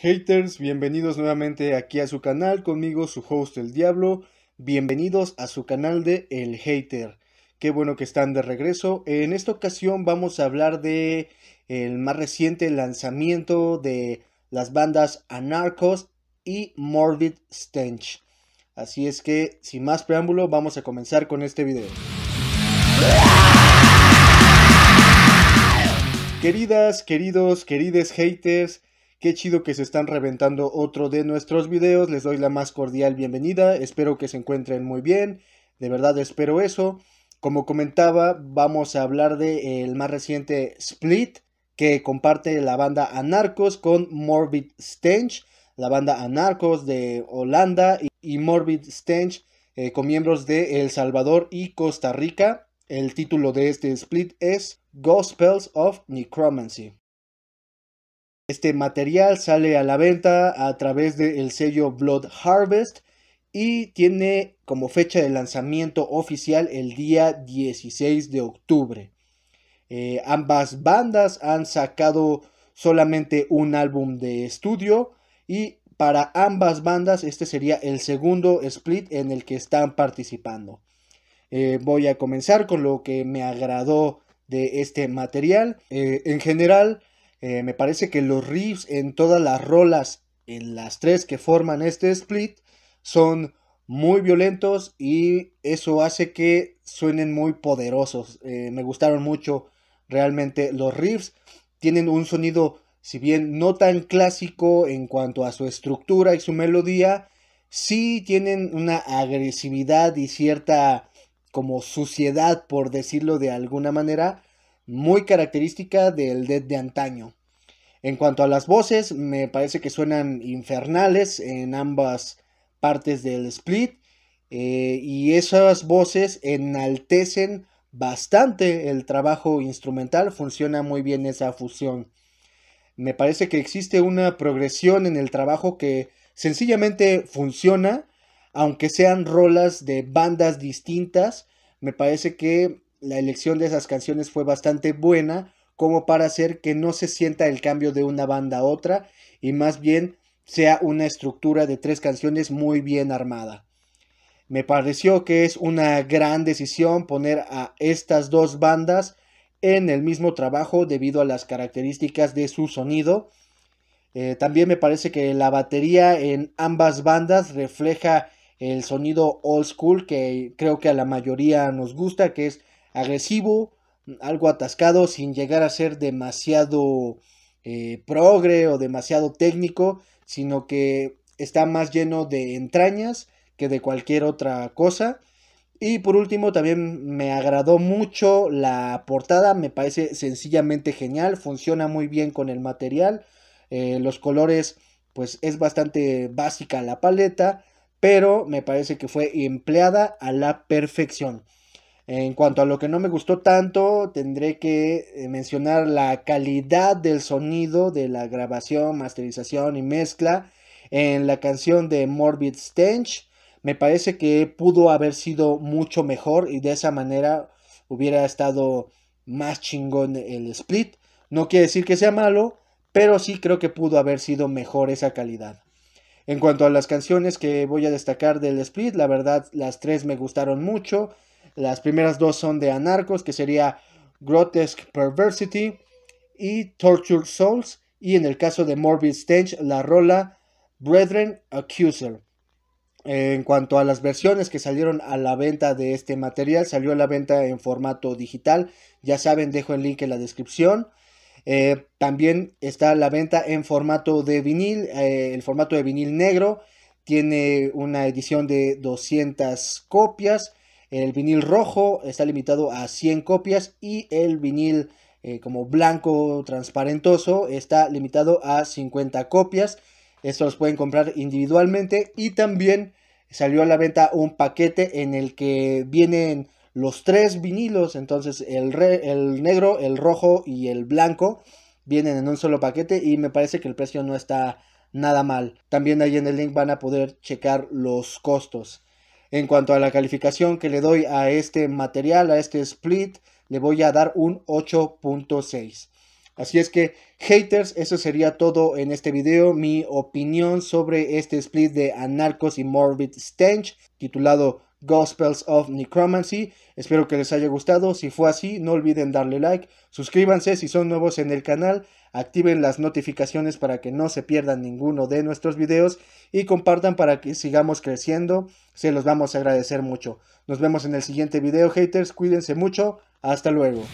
Haters, bienvenidos nuevamente aquí a su canal, conmigo su host El Diablo, bienvenidos a su canal de El Hater. Qué bueno que están de regreso. En esta ocasión vamos a hablar de el más reciente lanzamiento de las bandas Anarchos y Morbid Stench. Así es que, sin más preámbulo, vamos a comenzar con este video. Queridas, queridos, querides haters, Qué chido que se están reventando otro de nuestros videos. Les doy la más cordial bienvenida. Espero que se encuentren muy bien. De verdad espero eso. Como comentaba, vamos a hablar de el más reciente Split que comparte la banda Anarcos con Morbid Stench. La banda Anarcos de Holanda y Morbid Stench eh, con miembros de El Salvador y Costa Rica. El título de este split es Gospels of Necromancy. Este material sale a la venta a través del sello Blood Harvest y tiene como fecha de lanzamiento oficial el día 16 de octubre. Eh, ambas bandas han sacado solamente un álbum de estudio y para ambas bandas este sería el segundo split en el que están participando. Eh, voy a comenzar con lo que me agradó de este material. Eh, en general, eh, me parece que los riffs en todas las rolas, en las tres que forman este split, son muy violentos y eso hace que suenen muy poderosos. Eh, me gustaron mucho realmente los riffs. Tienen un sonido, si bien no tan clásico en cuanto a su estructura y su melodía, sí tienen una agresividad y cierta como suciedad, por decirlo de alguna manera, muy característica del Dead de antaño. En cuanto a las voces, me parece que suenan infernales en ambas partes del split. Eh, y esas voces enaltecen bastante el trabajo instrumental, funciona muy bien esa fusión. Me parece que existe una progresión en el trabajo que sencillamente funciona, aunque sean rolas de bandas distintas, me parece que la elección de esas canciones fue bastante buena como para hacer que no se sienta el cambio de una banda a otra y más bien sea una estructura de tres canciones muy bien armada. Me pareció que es una gran decisión poner a estas dos bandas en el mismo trabajo debido a las características de su sonido. Eh, también me parece que la batería en ambas bandas refleja el sonido old school que creo que a la mayoría nos gusta, que es agresivo, algo atascado, sin llegar a ser demasiado eh, progre o demasiado técnico, sino que está más lleno de entrañas que de cualquier otra cosa. Y por último, también me agradó mucho la portada, me parece sencillamente genial, funciona muy bien con el material, eh, los colores, pues es bastante básica la paleta, pero me parece que fue empleada a la perfección. En cuanto a lo que no me gustó tanto, tendré que eh, mencionar la calidad del sonido de la grabación, masterización y mezcla en la canción de Morbid Stench. Me parece que pudo haber sido mucho mejor y de esa manera hubiera estado más chingón el split. No quiere decir que sea malo, pero sí creo que pudo haber sido mejor esa calidad. En cuanto a las canciones que voy a destacar del split, la verdad las tres me gustaron mucho. Las primeras dos son de Anarcos, que sería Grotesque Perversity y Tortured Souls. Y en el caso de Morbid Stench, la rola Brethren Accuser. En cuanto a las versiones que salieron a la venta de este material, salió a la venta en formato digital. Ya saben, dejo el link en la descripción. Eh, también está a la venta en formato de vinil, eh, el formato de vinil negro. Tiene una edición de 200 copias. El vinil rojo está limitado a 100 copias y el vinil eh, como blanco transparentoso está limitado a 50 copias. Estos los pueden comprar individualmente y también salió a la venta un paquete en el que vienen los tres vinilos, entonces el, el negro, el rojo y el blanco vienen en un solo paquete y me parece que el precio no está nada mal. También ahí en el link van a poder checar los costos. En cuanto a la calificación que le doy a este material, a este split, le voy a dar un 8.6. Así es que, haters, eso sería todo en este video. Mi opinión sobre este split de Anarchos y Morbid Stench, titulado Gospels of Necromancy. Espero que les haya gustado. Si fue así, no olviden darle like, suscríbanse si son nuevos en el canal activen las notificaciones para que no se pierdan ninguno de nuestros videos y compartan para que sigamos creciendo, se los vamos a agradecer mucho. Nos vemos en el siguiente video, haters, cuídense mucho, hasta luego.